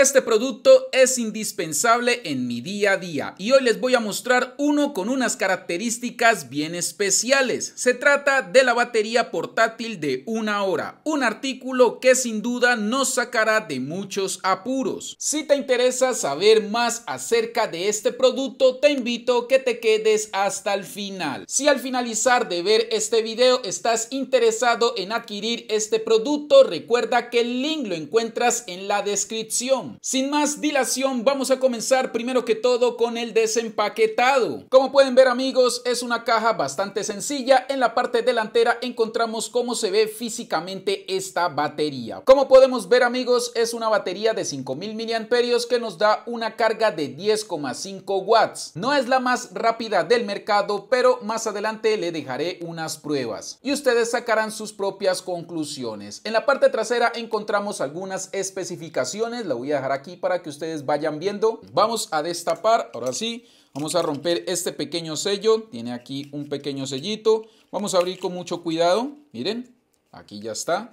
Este producto es indispensable en mi día a día y hoy les voy a mostrar uno con unas características bien especiales. Se trata de la batería portátil de una hora, un artículo que sin duda nos sacará de muchos apuros. Si te interesa saber más acerca de este producto, te invito que te quedes hasta el final. Si al finalizar de ver este video estás interesado en adquirir este producto, recuerda que el link lo encuentras en la descripción. Sin más dilación, vamos a comenzar primero que todo con el desempaquetado. Como pueden ver amigos, es una caja bastante sencilla. En la parte delantera encontramos cómo se ve físicamente esta batería. Como podemos ver amigos, es una batería de 5000 mAh que nos da una carga de 10,5 watts. No es la más rápida del mercado, pero más adelante le dejaré unas pruebas y ustedes sacarán sus propias conclusiones. En la parte trasera encontramos algunas especificaciones, la voy a dejar aquí para que ustedes vayan viendo. Vamos a destapar, ahora sí, vamos a romper este pequeño sello, tiene aquí un pequeño sellito. Vamos a abrir con mucho cuidado, miren, aquí ya está.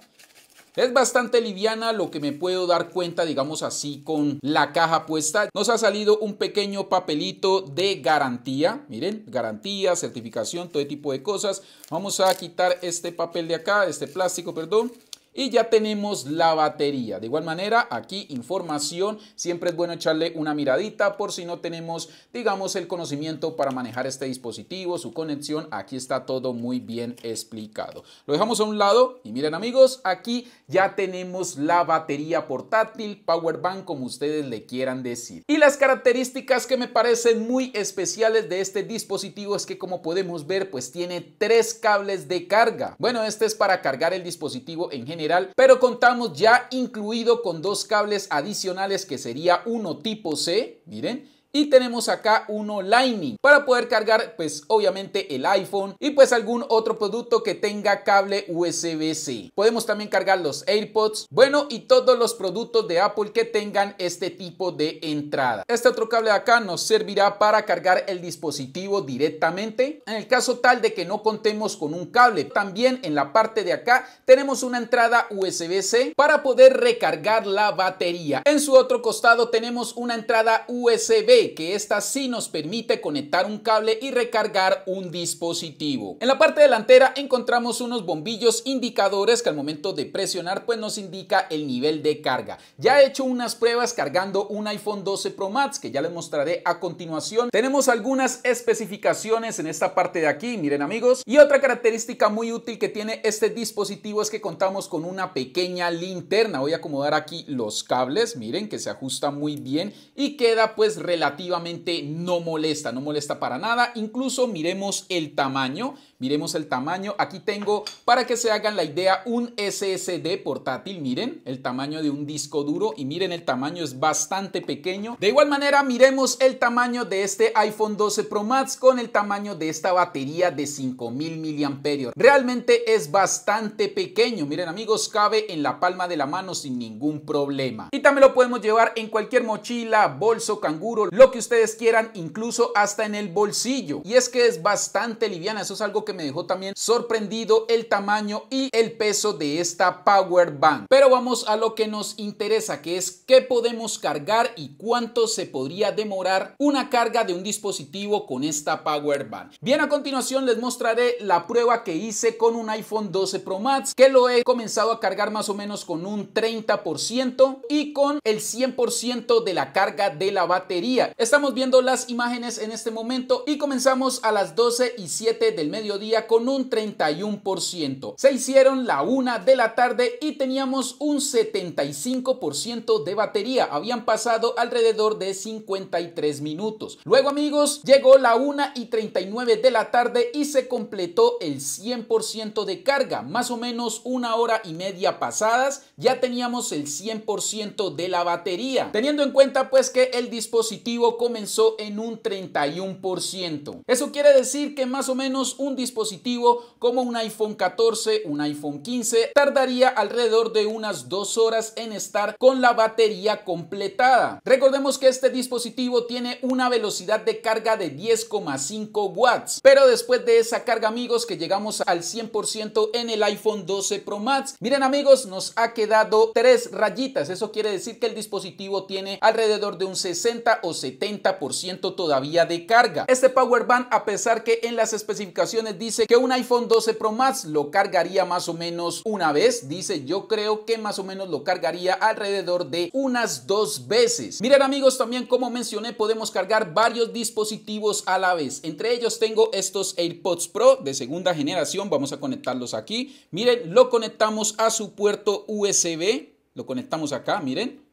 Es bastante liviana lo que me puedo dar cuenta, digamos así, con la caja puesta. Nos ha salido un pequeño papelito de garantía. Miren, garantía, certificación, todo tipo de cosas. Vamos a quitar este papel de acá, este plástico, perdón. Y ya tenemos la batería. De igual manera, aquí información. Siempre es bueno echarle una miradita por si no tenemos, digamos, el conocimiento para manejar este dispositivo, su conexión. Aquí está todo muy bien explicado. Lo dejamos a un lado y miren amigos, aquí ya tenemos la batería portátil, power bank, como ustedes le quieran decir. Y las características que me parecen muy especiales de este dispositivo es que como podemos ver, pues tiene tres cables de carga. Bueno, este es para cargar el dispositivo en general pero contamos ya incluido con dos cables adicionales que sería uno tipo C, miren, y tenemos acá uno Lightning para poder cargar pues obviamente el iPhone y pues algún otro producto que tenga cable USB-C. Podemos también cargar los AirPods, bueno y todos los productos de Apple que tengan este tipo de entrada. Este otro cable de acá nos servirá para cargar el dispositivo directamente en el caso tal de que no contemos con un cable. También en la parte de acá tenemos una entrada USB-C para poder recargar la batería. En su otro costado tenemos una entrada USB que esta sí nos permite conectar un cable y recargar un dispositivo. En la parte delantera encontramos unos bombillos indicadores que al momento de presionar pues nos indica el nivel de carga. Ya he hecho unas pruebas cargando un iPhone 12 Pro Max que ya les mostraré a continuación. Tenemos algunas especificaciones en esta parte de aquí, miren amigos. Y otra característica muy útil que tiene este dispositivo es que contamos con una pequeña linterna. Voy a acomodar aquí los cables, miren que se ajusta muy bien y queda pues relativamente relativamente no molesta, no molesta para nada. Incluso miremos el tamaño, Miremos el tamaño. Aquí tengo, para que se hagan la idea, un SSD portátil. Miren el tamaño de un disco duro y miren el tamaño, es bastante pequeño. De igual manera, miremos el tamaño de este iPhone 12 Pro Max con el tamaño de esta batería de 5000 mAh. Realmente es bastante pequeño. Miren amigos, cabe en la palma de la mano sin ningún problema. Y también lo podemos llevar en cualquier mochila, bolso, canguro, lo que ustedes quieran, incluso hasta en el bolsillo. Y es que es bastante liviana, eso es algo que me dejó también sorprendido el tamaño y el peso de esta Power Bank. Pero vamos a lo que nos interesa, que es qué podemos cargar y cuánto se podría demorar una carga de un dispositivo con esta Power Bank. Bien, a continuación les mostraré la prueba que hice con un iPhone 12 Pro Max, que lo he comenzado a cargar más o menos con un 30% y con el 100% de la carga de la batería. Estamos viendo las imágenes en este momento y comenzamos a las 12 y 7 del medio Día con un 31%. Se hicieron la 1 de la tarde y teníamos un 75% de batería. Habían pasado alrededor de 53 minutos. Luego amigos, llegó la 1 y 39 de la tarde y se completó el 100% de carga. Más o menos una hora y media pasadas ya teníamos el 100% de la batería. Teniendo en cuenta pues que el dispositivo comenzó en un 31%. Eso quiere decir que más o menos un dispositivo como un iPhone 14, un iPhone 15, tardaría alrededor de unas dos horas en estar con la batería completada. Recordemos que este dispositivo tiene una velocidad de carga de 10,5 watts, pero después de esa carga amigos que llegamos al 100% en el iPhone 12 Pro Max, miren amigos nos ha quedado tres rayitas, eso quiere decir que el dispositivo tiene alrededor de un 60 o 70% todavía de carga. Este power band a pesar que en las especificaciones dice que un iPhone 12 Pro Max lo cargaría más o menos una vez. Dice, yo creo que más o menos lo cargaría alrededor de unas dos veces. Miren amigos, también como mencioné, podemos cargar varios dispositivos a la vez. Entre ellos tengo estos AirPods Pro de segunda generación. Vamos a conectarlos aquí. Miren, lo conectamos a su puerto USB. Lo conectamos acá, miren.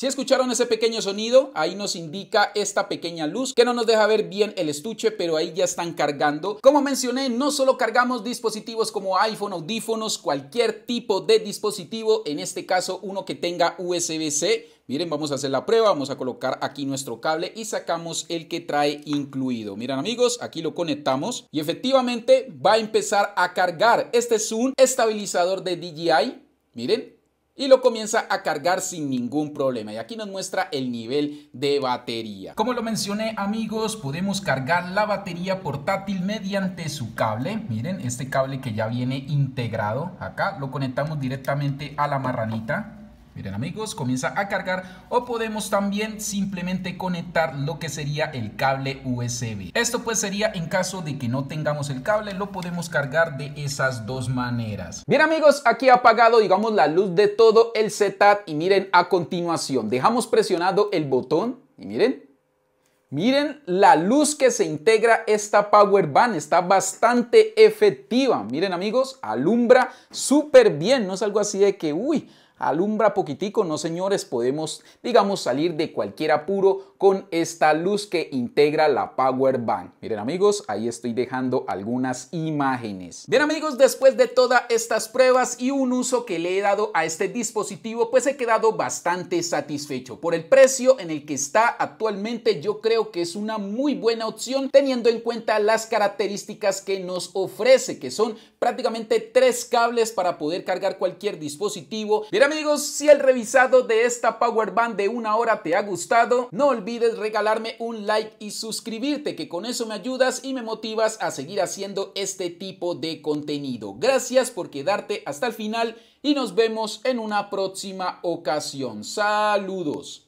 Si escucharon ese pequeño sonido, ahí nos indica esta pequeña luz que no nos deja ver bien el estuche, pero ahí ya están cargando. Como mencioné, no solo cargamos dispositivos como iPhone, audífonos, cualquier tipo de dispositivo, en este caso uno que tenga USB-C, Miren, vamos a hacer la prueba, vamos a colocar aquí nuestro cable y sacamos el que trae incluido. Miren amigos, aquí lo conectamos y efectivamente va a empezar a cargar. Este es un estabilizador de DJI. Miren, y lo comienza a cargar sin ningún problema. Y aquí nos muestra el nivel de batería. Como lo mencioné amigos, podemos cargar la batería portátil mediante su cable. Miren, este cable que ya viene integrado acá, lo conectamos directamente a la marranita Miren amigos, comienza a cargar o podemos también simplemente conectar lo que sería el cable USB. Esto pues sería en caso de que no tengamos el cable, lo podemos cargar de esas dos maneras. Bien amigos, aquí ha apagado digamos la luz de todo el setup y miren a continuación, dejamos presionado el botón y miren, Miren la luz que se integra esta Power Band, está bastante efectiva. Miren amigos, alumbra súper bien, no es algo así de que, uy, alumbra poquitico, no señores, podemos, digamos, salir de cualquier apuro con esta luz que integra la Power Bank. Miren amigos, ahí estoy dejando algunas imágenes. Bien amigos, después de todas estas pruebas y un uso que le he dado a este dispositivo, pues he quedado bastante satisfecho. Por el precio en el que está actualmente, yo creo que es una muy buena opción teniendo en cuenta las características que nos ofrece, que son prácticamente tres cables para poder cargar cualquier dispositivo amigos, si el revisado de esta Power Band de una hora te ha gustado, no olvides regalarme un like y suscribirte, que con eso me ayudas y me motivas a seguir haciendo este tipo de contenido. Gracias por quedarte hasta el final y nos vemos en una próxima ocasión. Saludos.